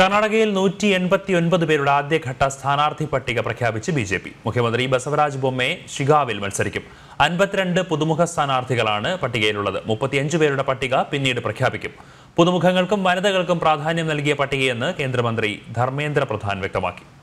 കർണാടകയിൽ നൂറ്റി എൺപത്തി ഒൻപത് പേരുടെ ആദ്യഘട്ട സ്ഥാനാർത്ഥി പട്ടിക പ്രഖ്യാപിച്ച് ബി ജെ പി മുഖ്യമന്ത്രി ബസവരാജ് ബൊമ്മയെ ഷിഗാവിൽ മത്സരിക്കും അൻപത്തിരണ്ട് പുതുമുഖ സ്ഥാനാർത്ഥികളാണ് പട്ടികയിലുള്ളത് മുപ്പത്തിയഞ്ച് പേരുടെ പട്ടിക പിന്നീട് പ്രഖ്യാപിക്കും പുതുമുഖങ്ങൾക്കും വനിതകൾക്കും പ്രാധാന്യം നൽകിയ പട്ടികയെന്ന് കേന്ദ്രമന്ത്രി ധർമ്മേന്ദ്ര പ്രധാൻ വ്യക്തമാക്കി